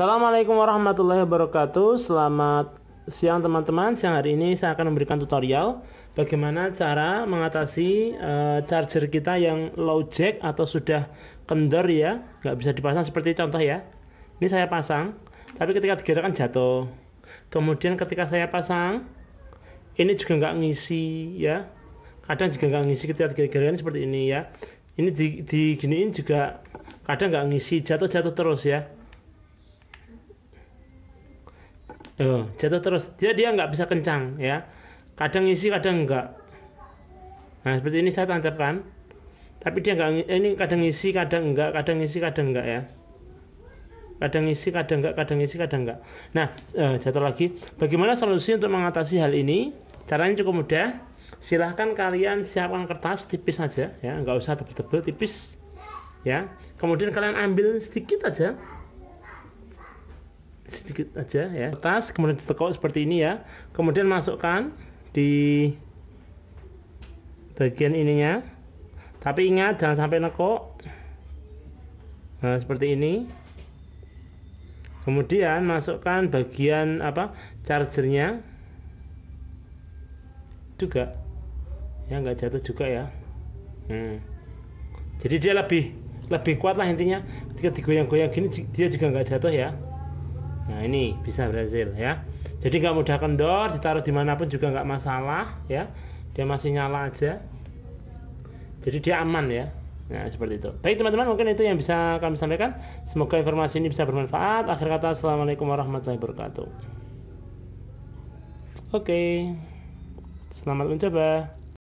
Assalamualaikum warahmatullahi wabarakatuh Selamat siang teman-teman Siang hari ini saya akan memberikan tutorial Bagaimana cara mengatasi uh, charger kita yang low jack atau sudah kendor ya Nggak bisa dipasang seperti contoh ya Ini saya pasang Tapi ketika digerakkan jatuh Kemudian ketika saya pasang Ini juga nggak ngisi ya Kadang juga nggak ngisi ketika digerakkan seperti ini ya Ini diginiin di juga kadang nggak ngisi jatuh-jatuh terus ya jatuh terus. Dia dia nggak bisa kencang ya. Kadang isi, kadang enggak. Nah, seperti ini saya tancapkan. Tapi dia nggak ini kadang isi, kadang enggak, kadang isi, kadang enggak ya. Kadang isi, kadang enggak, kadang isi, kadang enggak. Nah, eh, jatuh lagi. Bagaimana solusi untuk mengatasi hal ini? Caranya cukup mudah. Silahkan kalian siapkan kertas tipis saja ya, nggak usah tebel-tebel, tipis ya. Kemudian kalian ambil sedikit aja sedikit aja ya atas kemudian ditekuk seperti ini ya kemudian masukkan di bagian ininya tapi ingat jangan sampai nekuk nah seperti ini kemudian masukkan bagian apa chargernya juga ya nggak jatuh juga ya hmm. jadi dia lebih lebih kuat lah intinya ketika digoyang-goyang gini dia juga nggak jatuh ya nah ini bisa berhasil ya jadi nggak mudah kendor ditaruh dimanapun juga nggak masalah ya dia masih nyala aja jadi dia aman ya Nah, seperti itu. Baik teman-teman, mungkin itu yang bisa kami sampaikan. Semoga informasi ini bisa bermanfaat. Akhir kata, Assalamualaikum warahmatullahi wabarakatuh. Oke, selamat mencoba.